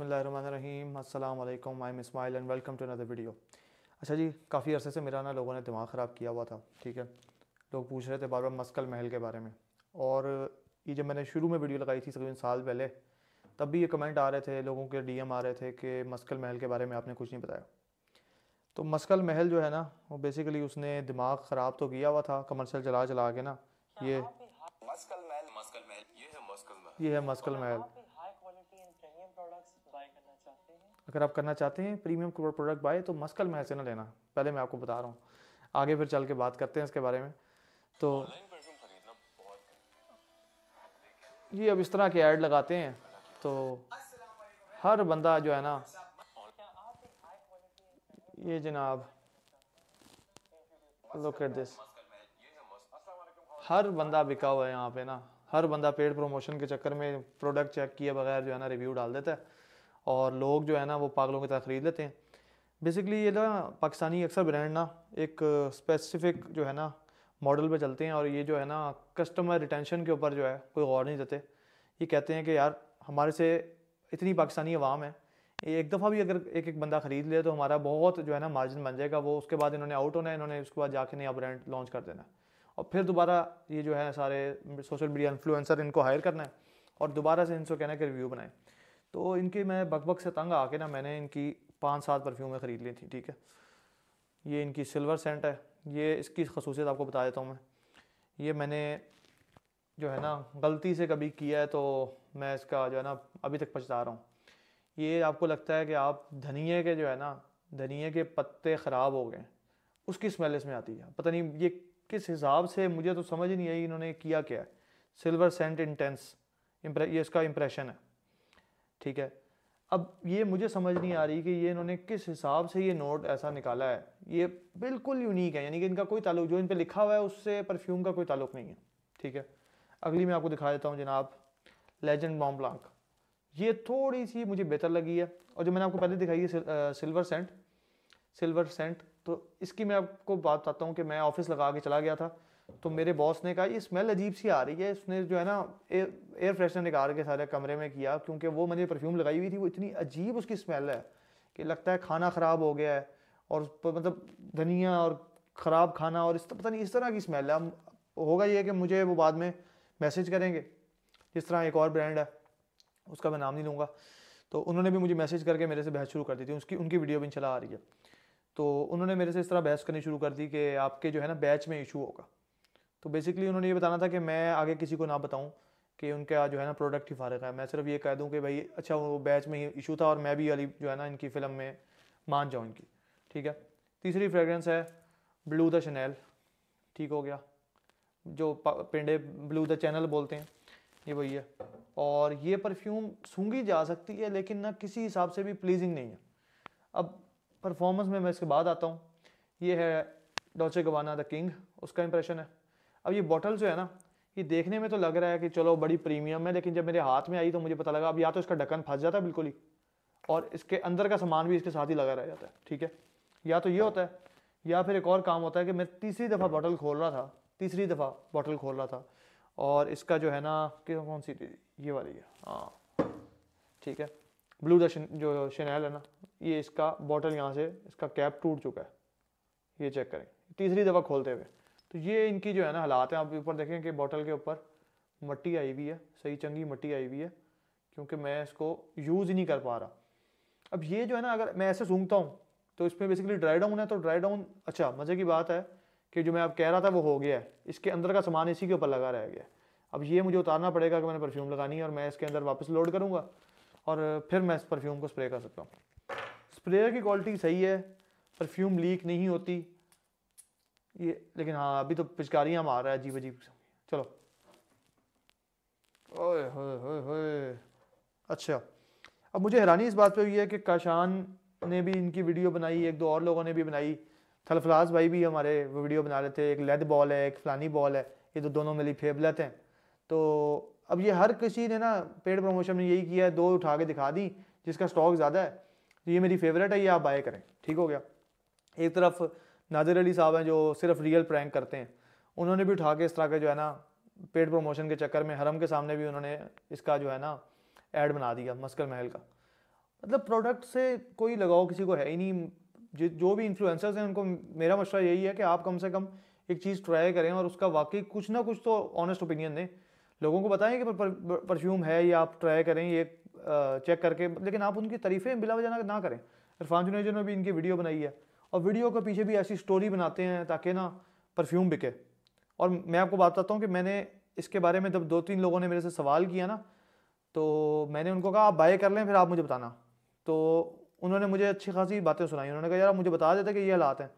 बसमीम I am and welcome to another video अच्छा जी काफ़ी अरसे से मेरा ना लोगों ने दिमाग ख़राब किया हुआ था ठीक है लोग पूछ रहे थे बार बार मस्कल महल के बारे में और ये जब मैंने शुरू में वीडियो लगाई थी तकरीबन साल पहले तब भी ये कमेंट आ रहे थे लोगों के डी आ रहे थे कि मस्कल महल के बारे में आपने कुछ नहीं बताया तो मस्कल महल जो है ना वो बेसिकली उसने दिमाग ख़राब तो किया हुआ था कमर्शल चला चला के ना ये मस्कल महल ये है मस्कल महल अगर आप करना चाहते हैं प्रीमियम प्रोडक्ट बाय तो मस्कल महल से ना लेना पहले मैं आपको बता रहा हूँ आगे फिर चल के बात करते हैं इसके बारे में तो ये अब इस तरह के ऐड लगाते हैं तो हर बंदा जो है ना ये जनाब लुक एट दिस हर बंदा बिका हुआ है यहाँ पे ना हर बंदा पेड प्रमोशन के चक्कर में प्रोडक्ट चेक किए बगैर जो है ना रिव्यू डाल देता है और लोग जो है ना वो पागलों की तरह ख़रीद लेते हैं बेसिकली ये ना पाकिस्तानी अक्सर ब्रांड ना एक स्पेसिफिक जो है ना मॉडल पे चलते हैं और ये जो है ना कस्टमर रिटेंशन के ऊपर जो है कोई गौर नहीं देते ये कहते हैं कि यार हमारे से इतनी पाकिस्तानी आवाम है एक दफ़ा भी अगर एक एक बंदा ख़रीद ले तो हमारा बहुत जो है ना मार्जिन बन जाएगा वो उसके बाद इन्होंने आउट होना है इन्होंने उसके बाद जाके नया ब्रांड लॉन्च कर देना और फिर दोबारा ये जो है सारे सोशल मीडिया इन्फ्लुएंसर इनको हायर करना है और दोबारा से इनसे कहना है कि रिव्यू बनाएं तो इनके मैं बकबक से तंग आके ना मैंने इनकी पाँच सात परफ्यूमें ख़रीद ली थी ठीक है ये इनकी सिल्वर सेंट है ये इसकी खसूसियत आपको बता देता हूँ मैं ये मैंने जो है ना गलती से कभी किया है तो मैं इसका जो है ना अभी तक पछता रहा हूँ ये आपको लगता है कि आप धनिए के जो है ना धनिए के पत्ते ख़राब हो गए उसकी स्मेल इसमें आती है पता नहीं ये किस हिसाब से मुझे तो समझ ही नहीं आई इन्होंने किया क्या है सिल्वर सेंट इंटेंस ये इसका इम्प्रेशन है ठीक है अब ये मुझे समझ नहीं आ रही कि ये इन्होंने किस हिसाब से ये नोट ऐसा निकाला है ये बिल्कुल यूनिक है यानी कि इनका कोई ताल्लुक जो इन पर लिखा हुआ है उससे परफ्यूम का कोई ताल्लुक नहीं है ठीक है अगली मैं आपको दिखा देता हूँ जनाब लेजेंड मॉम ब्लांक ये थोड़ी सी मुझे बेहतर लगी है और जो मैंने आपको पहले दिखाई है सिल, आ, सिल्वर सेंट सिल्वर सेंट तो इसकी मैं आपको बात बताता हूँ कि मैं ऑफिस लगा के चला गया था तो मेरे बॉस ने कहा ये स्मेल अजीब सी आ रही है इसने जो है ना एयर एयर फ्रेशनर निकाल के सारे कमरे में किया क्योंकि वो मैंने परफ्यूम लगाई हुई थी वो इतनी अजीब उसकी स्मेल है कि लगता है खाना ख़राब हो गया है और उस पर मतलब धनिया और ख़राब खाना और इस पता नहीं इस तरह की स्मेल है होगा ये कि मुझे वो बाद में मैसेज करेंगे जिस तरह एक और ब्रांड है उसका मैं नाम नहीं लूँगा तो उन्होंने भी मुझे मैसेज करके मेरे से बहस शुरू कर दी थी उसकी उनकी वीडियो भी चला आ रही है तो उन्होंने मेरे से इस तरह बहस करनी शुरू कर दी कि आपके जो है ना बैच में इशू होगा तो बेसिकली उन्होंने ये बताना था कि मैं आगे किसी को ना बताऊँ कि उनका जो है ना प्रोडक्ट ही फ़र्क है मैं सिर्फ ये कह दूँ कि भाई अच्छा वो बैच में ही इशू था और मैं भी अली जो है ना इनकी फ़िल्म में मान जाऊँ इनकी ठीक है तीसरी फ्रेगरेंस है ब्लू द शनैल ठीक हो गया जो पेंडे ब्लू द चैनल बोलते हैं ये वही है और ये परफ्यूम सूंघी जा सकती है लेकिन ना किसी हिसाब से भी प्लीजिंग नहीं है अब परफॉर्मेंस में मैं इसके बाद आता हूँ ये है डॉचे गवाना द किंग उसका इंप्रेशन है अब ये बॉटल जो है ना ये देखने में तो लग रहा है कि चलो बड़ी प्रीमियम है लेकिन जब मेरे हाथ में आई तो मुझे पता लगा अब या तो इसका ढक्कन फंस जाता है बिल्कुल ही और इसके अंदर का सामान भी इसके साथ ही लगा रह जाता है ठीक है या तो ये होता है या फिर एक और काम होता है कि मैं तीसरी दफ़ा बॉटल खोल रहा था तीसरी दफ़ा बॉटल खोल रहा था और इसका जो है ना कि कौन सी ये वाली है हाँ ठीक है ब्लू द जो शनैल है ना ये इसका बॉटल यहाँ से इसका कैप टूट चुका है ये चेक करें तीसरी दफ़ा खोलते हुए तो ये इनकी जो है ना हालात है आप ऊपर देखें कि बॉटल के ऊपर मट्टी आई हुई है सही चंगी मट्टी आई हुई है क्योंकि मैं इसको यूज़ ही नहीं कर पा रहा अब ये जो है ना अगर मैं ऐसे सूंघता हूँ तो इसमें बेसिकली ड्राई डाउन है तो ड्राई डाउन अच्छा मज़े की बात है कि जो मैं अब कह रहा था वो हो गया है इसके अंदर का सामान इसी के ऊपर लगा रह गया अब ये मुझे उतारना पड़ेगा कि मैंने परफ्यूम लगानी है और मैं इसके अंदर वापस लोड करूँगा और फिर मैं इस परफ्यूम को स्प्रे कर सकता हूँ स्प्रेयर की क्वालिटी सही है परफ्यूम लीक नहीं होती ये लेकिन हाँ अभी तो पिचकारियाँ मार रहा है अजीब अजीब चलो ओए होए होए अच्छा अब मुझे हैरानी इस बात पे हुई है कि काशान ने भी इनकी वीडियो बनाई एक दो और लोगों ने भी बनाई थलफलाज भाई भी हमारे वीडियो बना रहे थे एक लेद बॉल है एक फलानी बॉल है ये तो दोनों मिली फेबलत हैं तो अब ये हर किसी ने ना पेड प्रमोशन में यही किया है दो उठा के दिखा दी जिसका स्टॉक ज़्यादा है तो ये मेरी फेवरेट है ये आप बाय करें ठीक हो गया एक तरफ नाजिर अली साहब हैं जो सिर्फ रियल प्रैंक करते हैं उन्होंने भी उठा के इस तरह के जो है ना पेड प्रमोशन के चक्कर में हरम के सामने भी उन्होंने इसका जो है ना एड बना दिया मस्कल महल का मतलब प्रोडक्ट से कोई लगाव किसी को है ही नहीं जो भी इन्फ्लुएंसर्स हैं उनको मेरा मशा यही है कि आप कम से कम एक चीज़ ट्राई करें और उसका वाकई कुछ ना कुछ तो ऑनेस्ट ओपिनियन दें लोगों को बताएं कि परफ्यूम है या आप ट्राई करें ये चेक करके लेकिन आप उनकी तरीफ़ें बिला वजह ना करें इरफान जुनेजर ने भी इनकी वीडियो बनाई है और वीडियो के पीछे भी ऐसी स्टोरी बनाते हैं ताकि ना परफ्यूम बिके और मैं आपको बात बताता हूँ कि मैंने इसके बारे में जब दो तीन लोगों ने मेरे से सवाल किया ना तो मैंने उनको कहा आप बाय कर लें फिर आप मुझे बताना तो उन्होंने मुझे अच्छी खासी बातें सुनाई उन्होंने कहा यार मुझे बता देते कि ये हालात हैं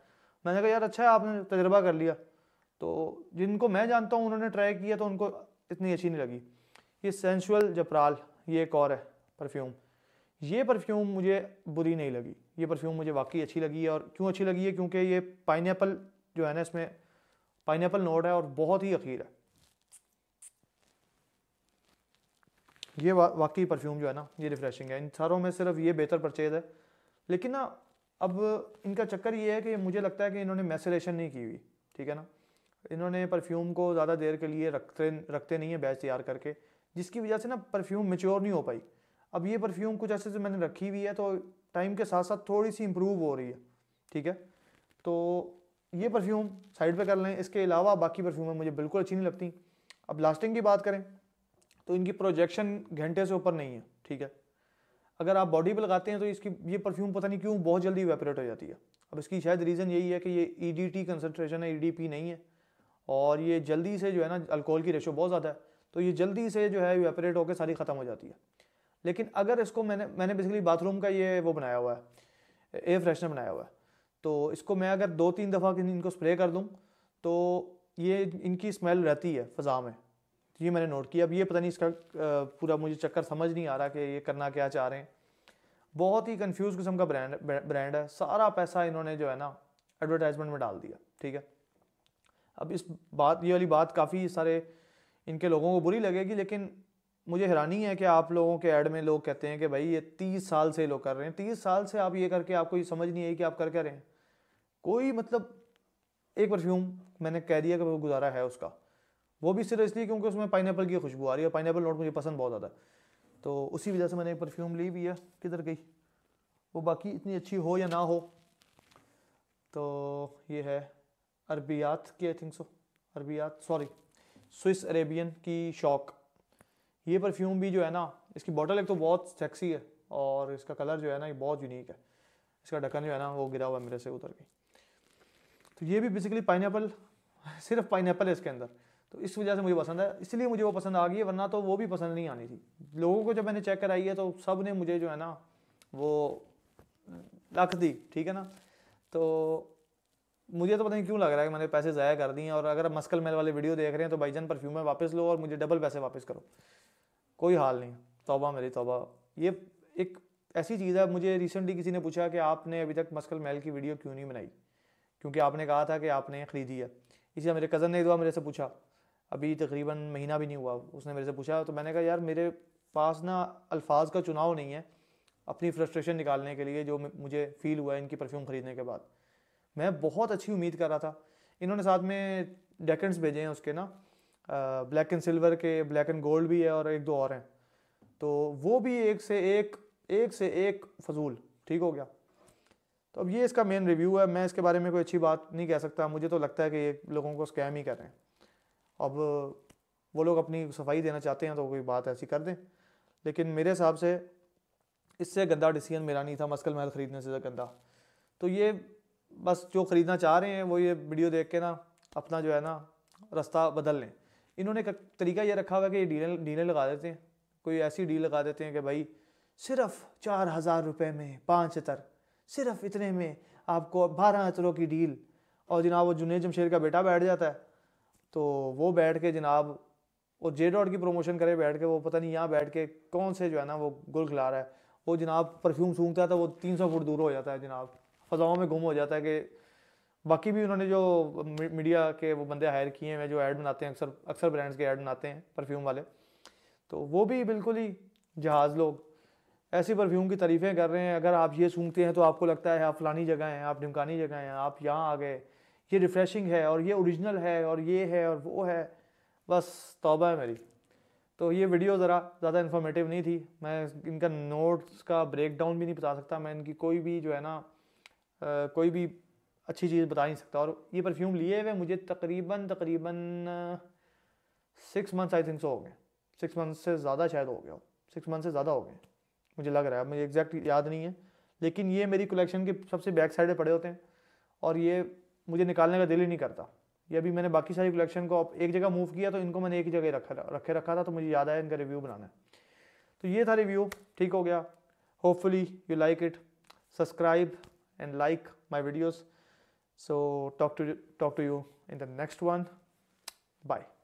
मैंने कहा यार अच्छा है आपने तजर्बा कर लिया तो जिनको मैं जानता हूँ उन्होंने ट्राई किया तो उनको इतनी अच्छी नहीं लगी ये सेंशुअल जपराल ये एक और है परफ्यूम ये परफ्यूम मुझे बुरी नहीं लगी ये परफ्यूम मुझे वाकई अच्छी लगी है और क्यों अच्छी लगी है क्योंकि ये पाइन जो है ना इसमें पाइन नोट है और बहुत ही अखीर है ये वा, वाकई परफ्यूम जो है ना ये रिफ्रेशिंग है इन सारों में सिर्फ ये बेहतर परचेज है लेकिन ना अब इनका चक्कर ये है कि मुझे लगता है कि इन्होंने मैसेलेशन नहीं की हुई ठीक है ना इन्होंने परफ्यूम को ज़्यादा देर के लिए रखते रखते नहीं है बैच तैयार करके जिसकी वजह से ना परफ्यूम मेच्योर नहीं हो पाई अब ये परफ्यूम कुछ ऐसे से मैंने रखी हुई है तो टाइम के साथ साथ थोड़ी सी इम्प्रूव हो रही है ठीक है तो ये परफ्यूम साइड पे कर लें इसके अलावा बाकी परफ्यूमें मुझे बिल्कुल अच्छी नहीं लगती अब लास्टिंग की बात करें तो इनकी प्रोजेक्शन घंटे से ऊपर नहीं है ठीक है अगर आप बॉडी पर लगाते हैं तो इसकी ये परफ्यूम पता नहीं क्यों बहुत जल्दी वेपरेट हो जाती है अब इसकी शायद रीज़न यही है कि ये ई डी टी कंसनट्रेशन है ई डी पी नहीं है और ये जल्दी से जो है ना अल्कोहल की रेशो बहुत ज़्यादा है तो ये जल्दी से जो है वेपरेट होकर सारी ख़त्म हो जाती है लेकिन अगर इसको मैंने मैंने बेसिकली बाथरूम का ये वो बनाया हुआ है एयर फ्रेशनर बनाया हुआ है तो इसको मैं अगर दो तीन दफ़ा इनको स्प्रे कर दूँ तो ये इनकी स्मेल रहती है फ़ज़ा में ये मैंने नोट किया अब ये पता नहीं इसका पूरा मुझे चक्कर समझ नहीं आ रहा कि ये करना क्या चाह रहे हैं बहुत ही कंफ्यूज किस्म का ब्रांड ब्रांड है सारा पैसा इन्होंने जो है ना एडवर्टाइजमेंट में डाल दिया ठीक है अब इस बात ये वाली बात काफ़ी सारे इनके लोगों को बुरी लगेगी लेकिन मुझे हैरानी है कि आप लोगों के ऐड में लोग कहते हैं कि भाई ये तीस साल से लोग कर रहे हैं तीस साल से आप ये करके आपको ये समझ नहीं आई कि आप कर क्या रहे हैं कोई मतलब एक परफ्यूम मैंने कह दिया कि वो गुजारा है उसका वो भी सिर्फ इसलिए क्योंकि उसमें पाइन की खुशबू आ रही है पाइन नोट मुझे पसंद बहुत ज़्यादा तो उसी वजह से मैंने एक परफ्यूम ली भी है किधर गई वो बाकी इतनी अच्छी हो या ना हो तो ये है अरबियात की आई थिंक सो अरबियात सॉरी स्विस अरेबियन की शौक ये परफ्यूम भी जो है ना इसकी बॉटल एक तो बहुत सेक्सी है और इसका कलर जो है ना ये बहुत यूनिक है इसका ढक्कन जो है ना वो गिरा हुआ है मेरे से उतर के तो ये भी बेसिकली पाइन सिर्फ पाइन है इसके अंदर तो इस वजह से मुझे पसंद है इसलिए मुझे वो पसंद आ गई है वरना तो वो भी पसंद नहीं आनी थी लोगों को जब मैंने चेक कराई है तो सब ने मुझे जो है ना वो रख दी ठीक है ना तो मुझे तो पता नहीं क्यों लग रहा है कि मैंने पैसे ज़ाया कर दिए और अगर मस्कल मेल वाले वीडियो देख रहे हैं तो भाईजान परफ्यूम में वापस लो और मुझे डबल पैसे वापस करो कोई हाल नहीं तोबा मेरी तोबा ये एक ऐसी चीज़ है मुझे रिसेंटली किसी ने पूछा कि आपने अभी तक मस्कल महल की वीडियो क्यों नहीं बनाई क्योंकि आपने कहा था कि आपने ख़रीदी है इसी मेरे कज़न ने एक बार मेरे से पूछा अभी तकरीबन महीना भी नहीं हुआ उसने मेरे से पूछा तो मैंने कहा यार मेरे पास ना अल्फाज का चुनाव नहीं है अपनी फ्रस्ट्रेशन निकालने के लिए जो मुझे फ़ील हुआ है इनकी परफ्यूम ख़रीदने के बाद मैं बहुत अच्छी उम्मीद कर रहा था इन्होंने साथ में डेकेंट्स भेजे हैं उसके ना ब्लैक एंड सिल्वर के ब्लैक एंड गोल्ड भी है और एक दो और हैं तो वो भी एक से एक एक से एक फजूल ठीक हो गया तो अब ये इसका मेन रिव्यू है मैं इसके बारे में कोई अच्छी बात नहीं कह सकता मुझे तो लगता है कि ये लोगों को स्कैम ही कर रहे हैं अब वो लोग अपनी सफाई देना चाहते हैं तो कोई बात ऐसी कर दें लेकिन मेरे हिसाब से इससे गंदा डिसीजन मेरा नहीं था मस्कल महल ख़रीदने से गंदा तो ये बस जो ख़रीदना चाह रहे हैं वो ये वीडियो देख के ना अपना जो है ना रास्ता बदल लें इन्होंने तरीका ये रखा हुआ है कि ये डीलें डीलें लगा देते हैं कोई ऐसी डील लगा देते हैं कि भाई सिर्फ चार हज़ार रुपये में पाँच अतर सिर्फ इतने में आपको बारह अतरों की डील और जनाब वो जुनेद जमशेर का बेटा बैठ जाता है तो वो बैठ के जनाब और जे डॉट की प्रमोशन करे बैठ के वो पता नहीं यहाँ बैठ के कौन से जो है ना वो गुल खिला रहा है वो जनाब परफ्यूम सूंघता है तो वो तीन सौ फुट दूर हो जाता है जनाब फजाओं में गुम हो जाता है कि बाकी भी उन्होंने जो मीडिया के वो बंदे हायर किए हैं जो ऐड बनाते हैं अक्सर अक्सर ब्रांड्स के ऐड बनाते हैं परफ्यूम वाले तो वो भी बिल्कुल ही जहाज लोग ऐसी परफ्यूम की तारीफ़ें कर रहे हैं अगर आप ये सूंघते हैं तो आपको लगता है आप हाँ, फलानी जगह हैं आप ढिमकानी जगह हैं आप यहाँ आ गए ये रिफ़्रेशिंग है और ये ओरिजिनल है और ये है और वो है बस तौबा है मेरी तो ये वीडियो ज़रा ज़्यादा इन्फॉर्मेटिव नहीं थी मैं इनका नोट्स का ब्रेकडाउन भी नहीं बता सकता मैं इनकी कोई भी जो है ना आ, कोई भी अच्छी चीज़ बता नहीं सकता और ये परफ्यूम लिए हुए मुझे तकरीबन तकरीबन six months I think so हो गए सिक्स मंथ से ज़्यादा शायद हो गया सिक्स मंथ से ज़्यादा हो गए मुझे लग रहा है मुझे एग्जैक्ट याद नहीं है लेकिन ये मेरी कलेक्शन के सबसे बैक साइड में पड़े होते हैं और ये मुझे निकालने का दिल ही नहीं करता ये अभी मैंने बाकी सारी कलेक्शन को एक जगह मूव किया तो इनको मैंने एक जगह रखा रखे रखा था तो मुझे याद आया इनका रिव्यू बनाना है तो ये था रिव्यू ठीक हो गया hopefully you like it subscribe and like my videos So talk to talk to you in the next one. Bye.